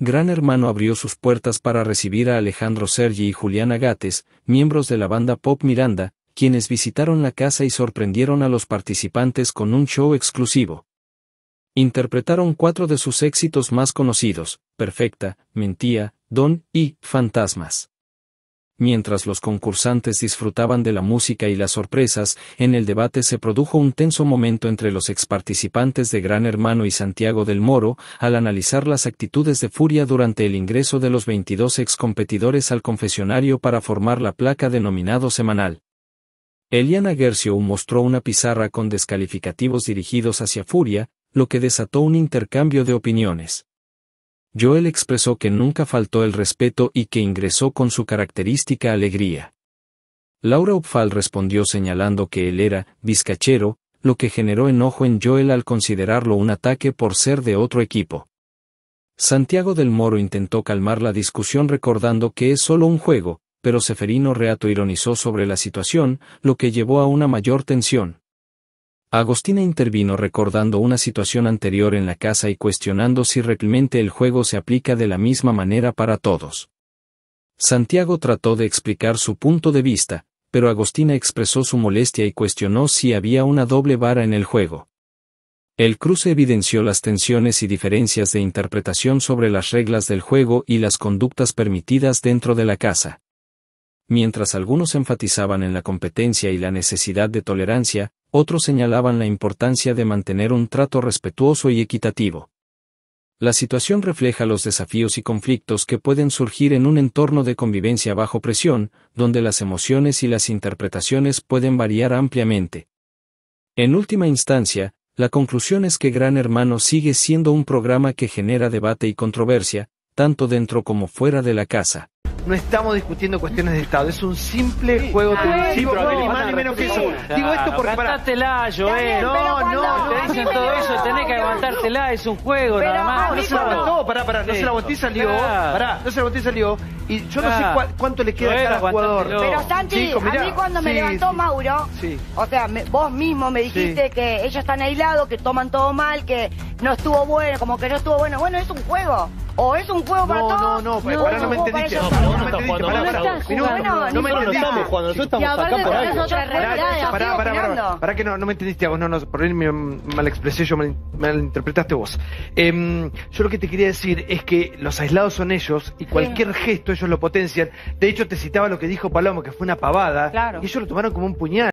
Gran Hermano abrió sus puertas para recibir a Alejandro Sergi y Juliana Gates, miembros de la banda Pop Miranda, quienes visitaron la casa y sorprendieron a los participantes con un show exclusivo. Interpretaron cuatro de sus éxitos más conocidos, Perfecta, Mentía, Don y Fantasmas. Mientras los concursantes disfrutaban de la música y las sorpresas, en el debate se produjo un tenso momento entre los exparticipantes de Gran Hermano y Santiago del Moro, al analizar las actitudes de furia durante el ingreso de los 22 excompetidores al confesionario para formar la placa denominado semanal. Eliana Gercio mostró una pizarra con descalificativos dirigidos hacia Furia, lo que desató un intercambio de opiniones. Joel expresó que nunca faltó el respeto y que ingresó con su característica alegría. Laura Upfal respondió señalando que él era vizcachero, lo que generó enojo en Joel al considerarlo un ataque por ser de otro equipo. Santiago del Moro intentó calmar la discusión recordando que es solo un juego, pero Seferino Reato ironizó sobre la situación, lo que llevó a una mayor tensión. Agostina intervino recordando una situación anterior en la casa y cuestionando si realmente el juego se aplica de la misma manera para todos. Santiago trató de explicar su punto de vista, pero Agostina expresó su molestia y cuestionó si había una doble vara en el juego. El cruce evidenció las tensiones y diferencias de interpretación sobre las reglas del juego y las conductas permitidas dentro de la casa. Mientras algunos enfatizaban en la competencia y la necesidad de tolerancia, otros señalaban la importancia de mantener un trato respetuoso y equitativo. La situación refleja los desafíos y conflictos que pueden surgir en un entorno de convivencia bajo presión, donde las emociones y las interpretaciones pueden variar ampliamente. En última instancia, la conclusión es que Gran Hermano sigue siendo un programa que genera debate y controversia, tanto dentro como fuera de la casa no estamos discutiendo cuestiones de Estado. Es un simple juego televisivo, sí, no, ni más ni menos que eso. Digo esto No, no. Te dicen todo eso, tenés que aguantártela, es un juego, nada más. No se la aguantó, pará, pará, no se la aguantó y salió. Pará, no se la aguantó y salió. Y yo no sé cuánto le queda a cada jugador. Pero Santi, a mí cuando me levantó Mauro, o sea, vos mismo me dijiste que ellos están aislados, que toman todo mal, que no estuvo bueno, como que no estuvo bueno. Bueno, es un juego o es un juego para todos. No, pues, no, no, no, entendiste. no, no me entendiste. No, no, No, entendiste. no, no, No me entendiste. Cuando nosotros estamos acá por algo. Pará, pará, pará. Pará que no me entendiste a vos. No, no, por ahí me expresé. yo, malinterpretaste vos. Em, yo lo que te quería decir es que los aislados son ellos y cualquier gesto ellos lo potencian. De hecho, te citaba lo que dijo Palomo, que fue una pavada. Y ellos lo tomaron como un puñal.